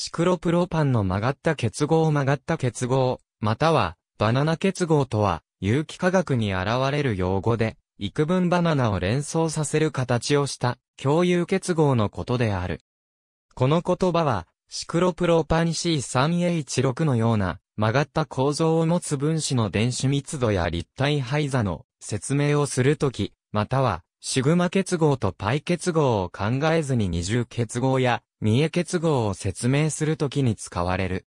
シクロプロパンの曲がった結合を曲がった結合、または、バナナ結合とは、有機化学に現れる用語で、幾分バナナを連想させる形をした共有結合のことである。この言葉は、シクロプロパン C3H6 のような曲がった構造を持つ分子の電子密度や立体配座の説明をするとき、またはシグマ結合とパイ結合を考えずに二重結合や三重結合を説明するときに使われる。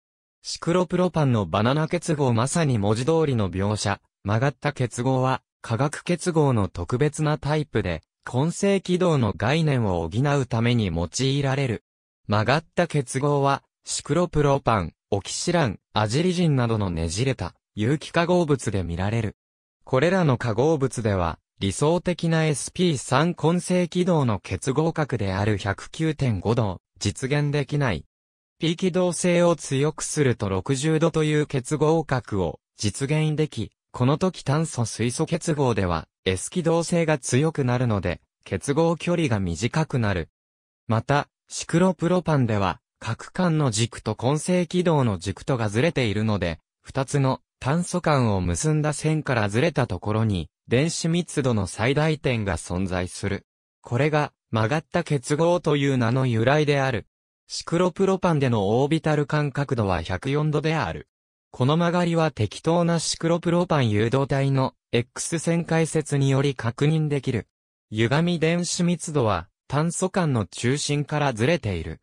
シクロプロパンのバナナ結合まさに文字通りの描写、曲がった結合は化学結合の特別なタイプで、混成軌道の概念を補うために用いられる。曲がった結合は、シクロプロパン、オキシラン、アジリジンなどのねじれた有機化合物で見られる。これらの化合物では、理想的な SP3 根性軌道の結合角である109.5度、実現できない。P 軌道性を強くすると60度という結合角を実現でき、この時炭素水素結合では S 軌道性が強くなるので、結合距離が短くなる。また、シクロプロパンでは、角間の軸と根性軌道の軸とがずれているので、二つの炭素間を結んだ線からずれたところに、電子密度の最大点が存在する。これが曲がった結合という名の由来である。シクロプロパンでのオービタル間角度は104度である。この曲がりは適当なシクロプロパン誘導体の X 線解説により確認できる。歪み電子密度は炭素間の中心からずれている。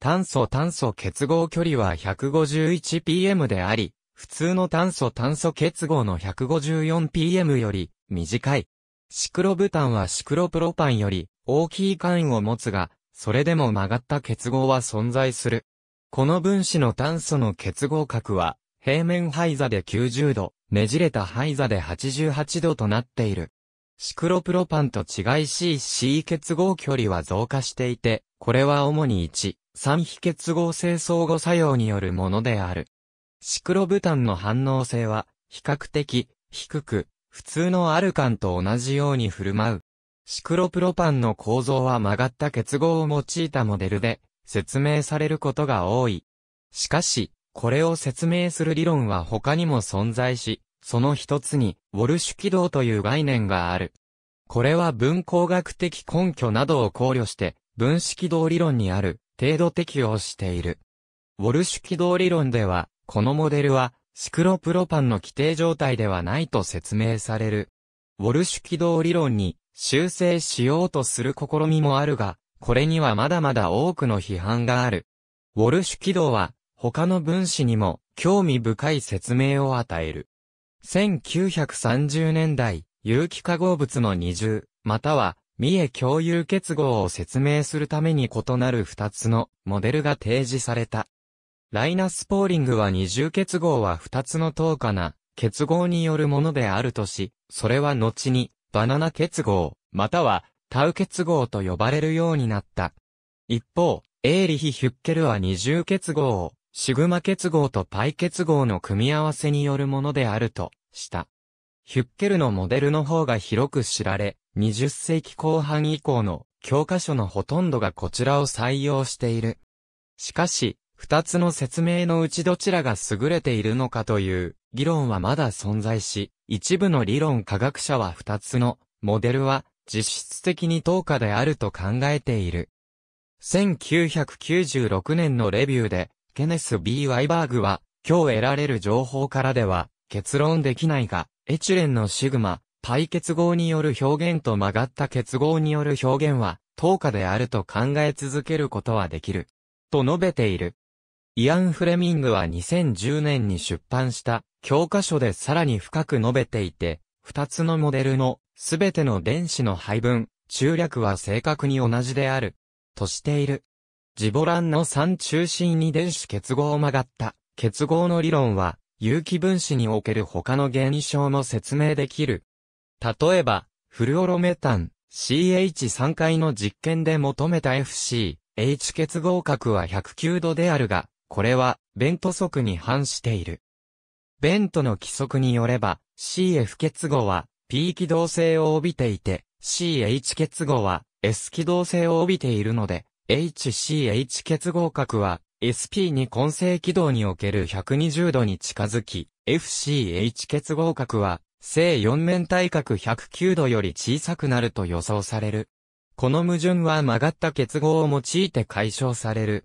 炭素炭素結合距離は 151pm であり、普通の炭素炭素結合の 154pm より短い。シクロブタンはシクロプロパンより大きい缶を持つが、それでも曲がった結合は存在する。この分子の炭素の結合角は、平面灰座で90度、ねじれた灰座で88度となっている。シクロプロパンと違い CC 結合距離は増加していて、これは主に1、3非結合性相互作用によるものである。シクロブタンの反応性は、比較的、低く、普通のアルカンと同じように振る舞う。シクロプロパンの構造は曲がった結合を用いたモデルで説明されることが多い。しかし、これを説明する理論は他にも存在し、その一つに、ウォルシュ軌道という概念がある。これは分光学的根拠などを考慮して、分子軌道理論にある程度適用している。ウォルシュ軌道理論では、このモデルは、シクロプロパンの規定状態ではないと説明される。ウォルシュ軌道理論に修正しようとする試みもあるが、これにはまだまだ多くの批判がある。ウォルシュ軌道は他の分子にも興味深い説明を与える。1930年代、有機化合物の二重、または、三重共有結合を説明するために異なる二つのモデルが提示された。ライナスポーリングは二重結合は二つの等価な結合によるものであるとし、それは後にバナナ結合、またはタウ結合と呼ばれるようになった。一方、エーリヒ・ヒュッケルは二重結合をシグマ結合とパイ結合の組み合わせによるものであるとした。ヒュッケルのモデルの方が広く知られ、20世紀後半以降の教科書のほとんどがこちらを採用している。しかし、二つの説明のうちどちらが優れているのかという議論はまだ存在し、一部の理論科学者は二つのモデルは実質的に等価であると考えている。1996年のレビューで、ケネス・ B・ ワイバーグは、今日得られる情報からでは、結論できないが、エチュレンのシグマ、対結合による表現と曲がった結合による表現は、等価であると考え続けることはできる。と述べている。イアン・フレミングは2010年に出版した教科書でさらに深く述べていて、二つのモデルのすべての電子の配分、中略は正確に同じである、としている。ジボランの3中心に電子結合を曲がった結合の理論は、有機分子における他の現象も説明できる。例えば、フルオロメタン、CH3 回の実験で求めた FC、H 結合角は109度であるが、これは、ベント則に反している。ベントの規則によれば、CF 結合は P 軌道性を帯びていて、CH 結合は S 軌道性を帯びているので、HCH 結合角は SP に根性軌道における120度に近づき、FCH 結合角は正4面体角109度より小さくなると予想される。この矛盾は曲がった結合を用いて解消される。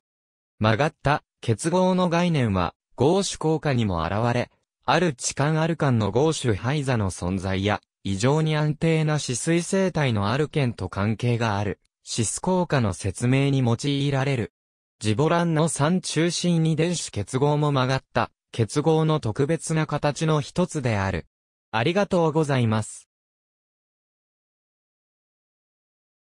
曲がった結合の概念は、合種効果にも現れ、ある痴漢ある間の合種廃座の存在や、異常に安定な止水生態のある件と関係がある、シス効果の説明に用いられる。ジボランの3中心に電子結合も曲がった、結合の特別な形の一つである。ありがとうございます。